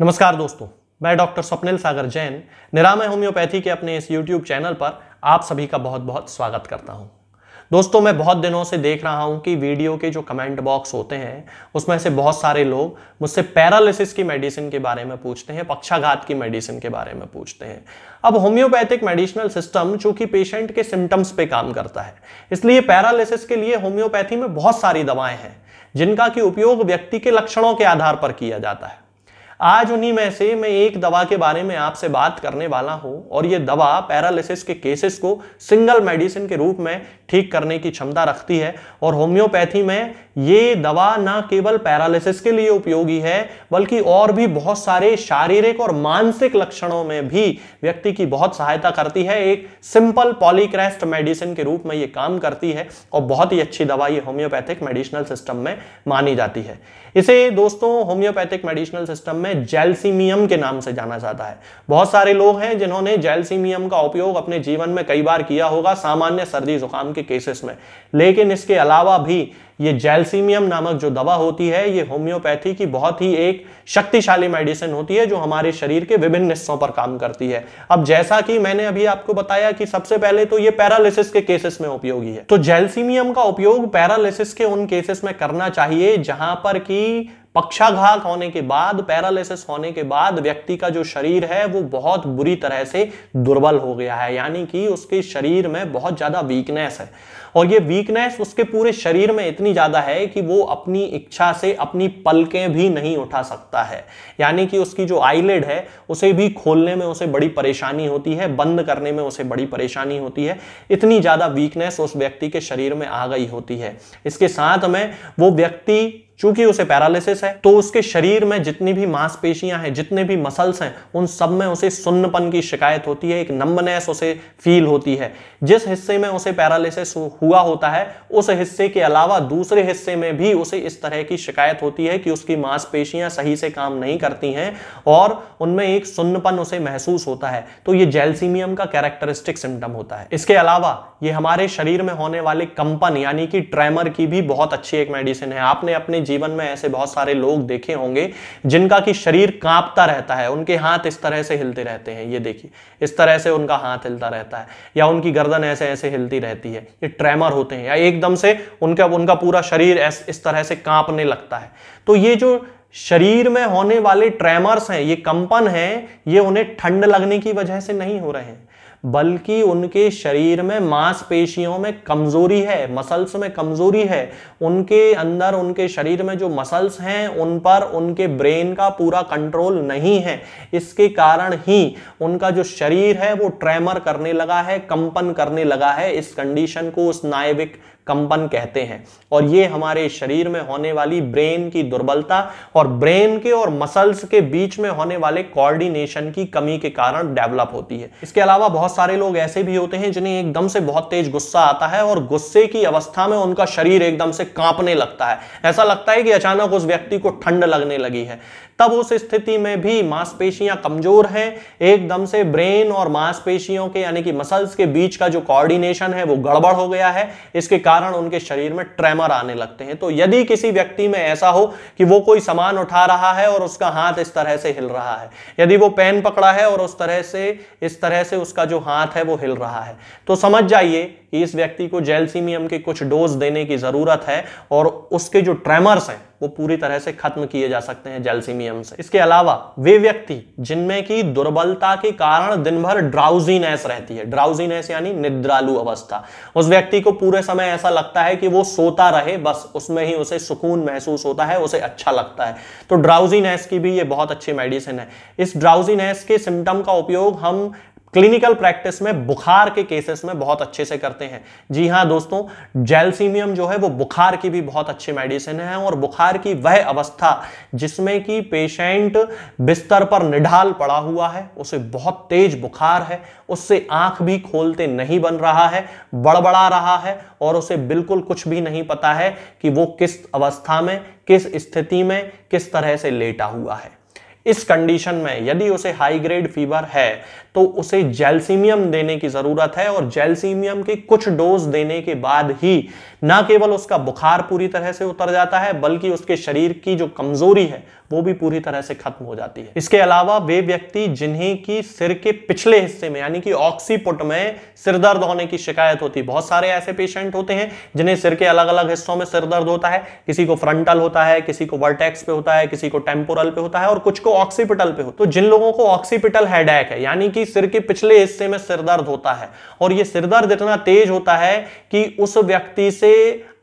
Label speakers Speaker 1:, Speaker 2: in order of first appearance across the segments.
Speaker 1: नमस्कार दोस्तों मैं डॉक्टर स्वप्निल सागर जैन निरामय होम्योपैथी के अपने इस यूट्यूब चैनल पर आप सभी का बहुत बहुत स्वागत करता हूं दोस्तों मैं बहुत दिनों से देख रहा हूं कि वीडियो के जो कमेंट बॉक्स होते हैं उसमें से बहुत सारे लोग मुझसे पैरालिसिस की मेडिसिन के बारे में पूछते हैं पक्षाघात की मेडिसिन के बारे में पूछते हैं अब होम्योपैथिक मेडिसिनल सिस्टम जो कि पेशेंट के सिम्टम्स पे काम करता है इसलिए पैरालिसिस के लिए होम्योपैथी में बहुत सारी दवाएं हैं जिनका कि उपयोग व्यक्ति के लक्षणों के आधार पर किया जाता है आज उन्हीं में से मैं एक दवा के बारे में आपसे बात करने वाला हूं और ये दवा पैरालिसिस के केसेस को सिंगल मेडिसिन के रूप में ठीक करने की क्षमता रखती है और होम्योपैथी में ये दवा ना केवल पैरालिसिस के लिए उपयोगी है बल्कि और भी बहुत सारे शारीरिक और मानसिक लक्षणों में भी व्यक्ति की बहुत सहायता करती है एक सिंपल पॉलीक्रेस्ट मेडिसिन के रूप में ये काम करती है और बहुत ही अच्छी दवा ये होम्योपैथिक मेडिसिनल सिस्टम में मानी जाती है इसे दोस्तों होम्योपैथिक मेडिसिनल सिस्टम में में जेलसीमियम के नाम से जाना जाता है बहुत सारे लोग हैं जिन्होंने जेलसीमियम का उपयोग अपने जीवन में कई बार किया होगा सामान्य सर्दी जुकाम के केसेस में लेकिन इसके अलावा भी ये जेलसीमियम नामक जो दवा होती है ये होम्योपैथी की बहुत ही एक शक्तिशाली मेडिसिन होती है जो हमारे शरीर के विभिन्न हिस्सों पर काम करती है अब जैसा कि मैंने अभी आपको बताया कि सबसे पहले तो ये पैरालिसिस के केसेस में उपयोगी है तो जेलसीमियम का उपयोग पैरालिसिस के उन केसेस में करना चाहिए जहां पर कि पक्षाघात होने के बाद पैरालिसिस होने के बाद व्यक्ति का जो शरीर है वो बहुत बुरी तरह से दुर्बल हो गया है यानी कि उसके शरीर में बहुत ज्यादा वीकनेस है और ये वीकनेस उसके पूरे शरीर में इतनी ज्यादा है कि वो अपनी इच्छा से अपनी पलकें भी नहीं उठा सकता है यानी कि उसकी जो आईलेड है उसे भी खोलने में उसे बड़ी परेशानी होती है बंद करने में उसे बड़ी परेशानी होती है इतनी ज्यादा वीकनेस उस व्यक्ति के शरीर में आ गई होती है इसके साथ में वो व्यक्ति चूंकि उसे पैरालिसिस है तो उसके शरीर में जितनी भी मांसपेशियां हैं जितने भी मसल्स हैं उन सब में उसे सुन्नपन की शिकायत होती है एक नंबनेस उसे फील होती है जिस हिस्से में उसे पैरालिसिस हुआ होता है उस हिस्से के अलावा दूसरे हिस्से में भी उसे इस तरह की शिकायत होती है कि उसकी मांसपेशियां सही से काम नहीं करती हैं और उनमें एक सुन्नपन उसे महसूस होता है तो ये जेलसीमियम का कैरेक्टरिस्टिक सिम्टम होता है इसके अलावा ये हमारे शरीर में होने वाले कंपन यानी कि ट्रेमर की भी बहुत अच्छी एक मेडिसिन है आपने अपने जीवन में ऐसे बहुत सारे लोग देखे होंगे जिनका कि शरीर कांपता रहता है उनके हाथ इस तरह से हिलते रहते हैं ये देखिए इस तरह से उनका हाथ हिलता रहता है या उनकी गर्दन ऐसे ऐसे हिलती रहती है ये ट्रेमर होते हैं या एकदम से उनका उनका पूरा शरीर इस तरह से कांपने लगता है तो ये जो शरीर में होने वाले ट्रेमर्स हैं ये कंपन हैं ये उन्हें ठंड लगने की वजह से नहीं हो रहे हैं बल्कि उनके शरीर में मांसपेशियों में कमजोरी है मसल्स में कमजोरी है उनके अंदर उनके शरीर में जो मसल्स हैं उन पर उनके ब्रेन का पूरा कंट्रोल नहीं है इसके कारण ही उनका जो शरीर है वो ट्रेमर करने लगा है कंपन करने लगा है इस कंडीशन को उस नायविक कंपन कहते हैं और ये हमारे शरीर में होने वाली ब्रेन की दुर्बलता और ब्रेन के और मसल्स के बीच में होने वाले कोऑर्डिनेशन की कमी के कारण डेवलप होती है इसके अलावा बहुत सारे लोग ऐसे भी होते हैं जिन्हें एकदम से बहुत तेज गुस्सा आता है और गुस्से की अवस्था में उनका शरीर एकदम से कांपने लगता है ऐसा लगता है कि अचानक उस व्यक्ति को ठंड लगने लगी है तब उस स्थिति में भी मांसपेशियां कमजोर हैं एकदम से ब्रेन और मांसपेशियों के यानी कि मसल्स के बीच का जो कोऑर्डिनेशन है वो गड़बड़ हो गया है इसके कारण कारण उनके शरीर में ट्रेमर आने लगते हैं तो यदि किसी व्यक्ति में ऐसा हो कि वो कोई सामान उठा रहा है और उसका हाथ इस तरह से हिल रहा है यदि वो पेन पकड़ा है और उस तरह से इस तरह से उसका जो हाथ है वो हिल रहा है तो समझ जाइए कि इस व्यक्ति को जेलसीमियम के कुछ डोज देने की ज़रूरत है और उसके जो ट्रेमर्स हैं वो पूरी तरह से खत्म किए जा सकते हैं जैल्सीमियम से इसके अलावा वे व्यक्ति जिनमें की दुर्बलता के कारण दिन भर ड्राउजीनेस रहती है ड्राउजीनेस यानी निद्रालु अवस्था उस व्यक्ति को पूरे समय ऐसा लगता है कि वो सोता रहे बस उसमें ही उसे सुकून महसूस होता है उसे अच्छा लगता है तो ड्राउजीनेस की भी ये बहुत अच्छी मेडिसिन है इस ड्राउजीनेस के सिम्टम का उपयोग हम क्लिनिकल प्रैक्टिस में बुखार के केसेस में बहुत अच्छे से करते हैं जी हाँ दोस्तों जेलसीमियम जो है वो बुखार की भी बहुत अच्छी मेडिसिन है और बुखार की वह अवस्था जिसमें कि पेशेंट बिस्तर पर निढाल पड़ा हुआ है उसे बहुत तेज बुखार है उससे आंख भी खोलते नहीं बन रहा है बड़बड़ा रहा है और उसे बिल्कुल कुछ भी नहीं पता है कि वो किस अवस्था में किस स्थिति में किस तरह से लेटा हुआ है इस कंडीशन में यदि उसे हाई ग्रेड फीवर है तो उसे जेल्सीमियम देने की ज़रूरत है और जेल्सीमियम की कुछ डोज देने के बाद ही ना केवल उसका बुखार पूरी तरह से उतर जाता है बल्कि उसके शरीर की जो कमजोरी है वो भी पूरी तरह से खत्म हो जाती है इसके अलावा वे व्यक्ति जिन्हें की सिर के पिछले हिस्से में यानी कि ऑक्सीपुट में सिरदर्द होने की शिकायत होती है बहुत सारे ऐसे पेशेंट होते हैं जिन्हें सिर के अलग अलग हिस्सों में सिरदर्द होता है किसी को फ्रंटल होता है किसी को वर्टेक्स पे होता है किसी को टेम्पोरल पे होता है और कुछ को ऑक्सीपिटल पे होता है तो जिन लोगों को ऑक्सीपिटल हेडैक है यानी कि सिर के पिछले हिस्से में सिरदर्द होता है और ये सिरदर्द इतना तेज होता है कि उस व्यक्ति से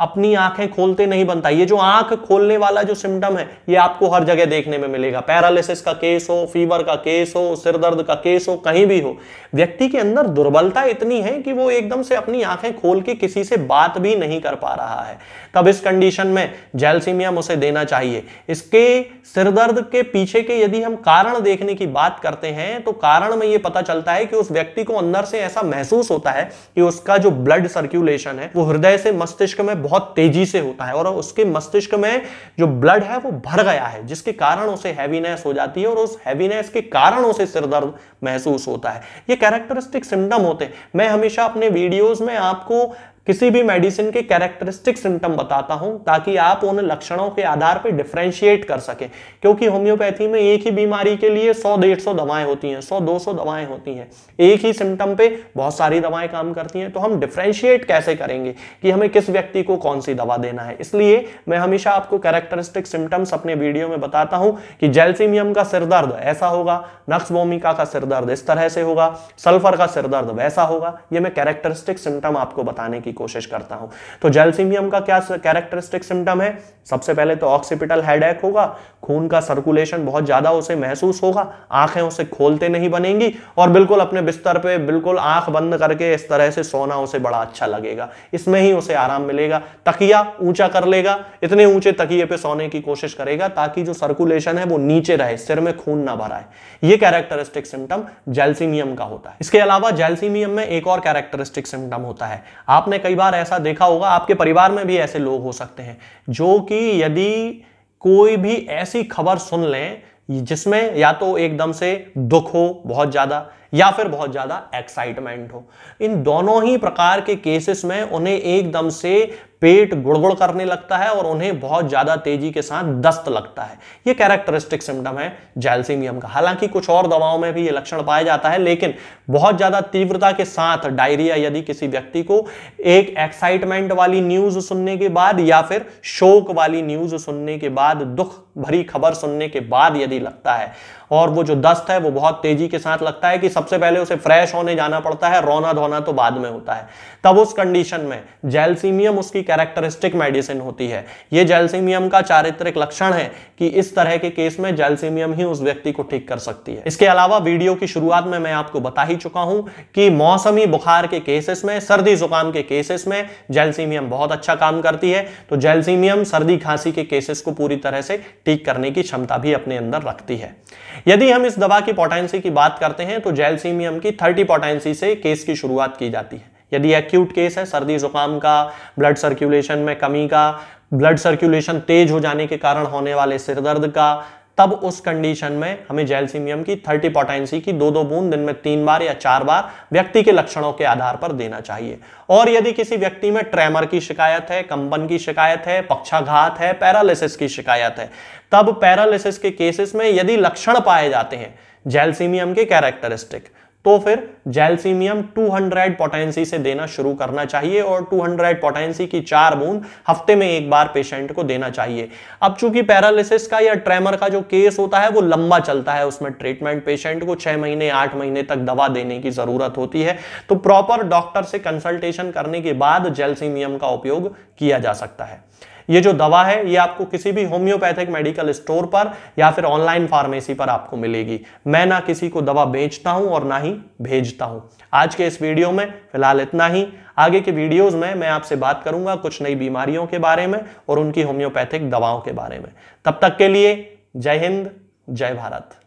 Speaker 1: अपनी आंखें खोलते नहीं बनता ये जो आंख खोलने वाला जो सिम्टम है ये आपको हर जगह देखने में मिलेगा पैरालिसिस का केस हो फीवर का केस हो सिर दर्द का केस हो कहीं भी हो व्यक्ति के अंदर दुर्बलता इतनी है कि वो एकदम से अपनी आंखें खोल के किसी से बात भी नहीं कर पा रहा है तब इस कंडीशन में जेलसीमियम उसे देना चाहिए इसके सिरदर्द के पीछे के यदि हम कारण देखने की बात करते हैं तो कारण में ये पता चलता है कि उस व्यक्ति को अंदर से ऐसा महसूस होता है कि उसका जो ब्लड सर्क्यूलेशन है वो हृदय से मस्तिष्क में बहुत तेजी से होता है और उसके मस्तिष्क में जो ब्लड है वो भर गया है जिसके कारण उसे हैवीनेस हो जाती है और उस हैवीनेस के कारण उसे सिरदर्द महसूस होता है ये कैरेक्टरिस्टिक सिम्टम होते हैं मैं हमेशा अपने वीडियोज में आपको किसी भी मेडिसिन के कैरेक्टरिस्टिक सिम्टम बताता हूं ताकि आप उन लक्षणों के आधार पर डिफ्रेंशिएट कर सके क्योंकि होम्योपैथी में एक ही बीमारी के लिए 100 डेढ़ सौ दवाएं होती हैं 100 200 दवाएं होती हैं एक ही सिम्टम पे बहुत सारी दवाएं काम करती हैं तो हम डिफ्रेंशिएट कैसे करेंगे कि हमें किस व्यक्ति को कौन सी दवा देना है इसलिए मैं हमेशा आपको कैरेक्टरिस्टिक सिम्टम्स अपने वीडियो में बताता हूँ कि जेलसीमियम का सिरदर्द ऐसा होगा नक्स भूमिका का सिरदर्द इस तरह से होगा सल्फर का सिरदर्द वैसा होगा ये मैं कैरेक्टरिस्टिक सिम्टम आपको बताने की कोशिश करता हूं तो जेलसीमियम का क्या कैरेक्टरिस्टिक सिम्टम है सबसे पहले तो ऑक्सीपिटल हेडेक होगा खून का सर्कुलेशन बहुत ज्यादा उसे महसूस होगा आंखें उसे खोलते नहीं बनेंगी और बिल्कुल अपने बिस्तर पे बिल्कुल आंख बंद करके इस तरह से सोना उसे बड़ा अच्छा लगेगा इसमें ही उसे आराम मिलेगा तकिया ऊंचा कर लेगा इतने ऊंचे तकिए पे सोने की कोशिश करेगा ताकि जो सर्कुलेशन है वो नीचे रहे सिर में खून ना भराए ये कैरेक्टरिस्टिक सिम्टम जेलसीमियम का होता है इसके अलावा जेलसीमियम में एक और कैरेक्टरिस्टिक सिम्टम होता है आपने कई कई बार ऐसा देखा होगा आपके परिवार में भी ऐसे लोग हो सकते हैं जो कि यदि कोई भी ऐसी खबर सुन लें जिसमें या तो एकदम से दुख हो बहुत ज़्यादा या फिर बहुत ज़्यादा एक्साइटमेंट हो इन दोनों ही प्रकार के केसेस में उन्हें एकदम से पेट गुड़गुड़ करने लगता है और उन्हें बहुत ज़्यादा तेजी के साथ दस्त लगता है ये कैरेक्टरिस्टिक सिम्टम है जैलसीमियम का हालांकि कुछ और दवाओं में भी ये लक्षण पाया जाता है लेकिन बहुत ज़्यादा तीव्रता के साथ डायरिया यदि किसी व्यक्ति को एक एक्साइटमेंट वाली न्यूज़ सुनने के बाद या फिर शोक वाली न्यूज़ सुनने के बाद दुख भरी खबर सुनने के बाद यदि लगता है और वो जो दस्त है वो बहुत तेजी के साथ लगता है कि सबसे पहले उसे फ्रेश होने जाना पड़ता है रोना धोना तो बाद में होता है तब उस कंडीशन में जेलसीमियम उसकी कैरेक्टरिस्टिक मेडिसिन होती है ये जेलसीमियम का चारित्रिक लक्षण है कि इस तरह के केस में जेलसीमियम ही उस व्यक्ति को ठीक कर सकती है इसके अलावा वीडियो की शुरुआत में मैं आपको बता ही चुका हूं कि मौसमी बुखार के केसेस में सर्दी जुकाम के केसेस में जेलसीमियम बहुत अच्छा काम करती है तो जेलसीमियम सर्दी खांसी के केसेस को पूरी तरह से ठीक करने की क्षमता भी अपने अंदर रखती है यदि हम इस दवा की पोटेंसी की बात करते हैं तो जेल कैल्शियम की थर्टी पोटेंसी से केस की शुरुआत की जाती है यदि एक्यूट केस है सर्दी जुकाम का ब्लड सर्कुलेशन में कमी का ब्लड सर्कुलेशन तेज हो जाने के कारण होने वाले सिरदर्द का तब उस कंडीशन में हमें जेलसीमियम की थर्टी पोटेंसी की दो दो बूंद दिन में तीन बार या चार बार व्यक्ति के लक्षणों के आधार पर देना चाहिए और यदि किसी व्यक्ति में ट्रेमर की शिकायत है कंपन की शिकायत है पक्षाघात है पैरालिसिस की शिकायत है तब पैरालिसिस के केसेस में यदि लक्षण पाए जाते हैं जेलसीमियम के कैरेक्टरिस्टिक तो फिर जेलसीमियम 200 पोटेंसी से देना शुरू करना चाहिए और 200 पोटेंसी की चार बूंद हफ्ते में एक बार पेशेंट को देना चाहिए अब चूंकि पैरालिसिस का या ट्रेमर का जो केस होता है वो लंबा चलता है उसमें ट्रीटमेंट पेशेंट को छह महीने आठ महीने तक दवा देने की जरूरत होती है तो प्रॉपर डॉक्टर से कंसल्टेशन करने के बाद जेलसीमियम का उपयोग किया जा सकता है ये जो दवा है ये आपको किसी भी होम्योपैथिक मेडिकल स्टोर पर या फिर ऑनलाइन फार्मेसी पर आपको मिलेगी मैं ना किसी को दवा बेचता हूं और ना ही भेजता हूं आज के इस वीडियो में फिलहाल इतना ही आगे के वीडियोस में मैं आपसे बात करूंगा कुछ नई बीमारियों के बारे में और उनकी होम्योपैथिक दवाओं के बारे में तब तक के लिए जय हिंद जय भारत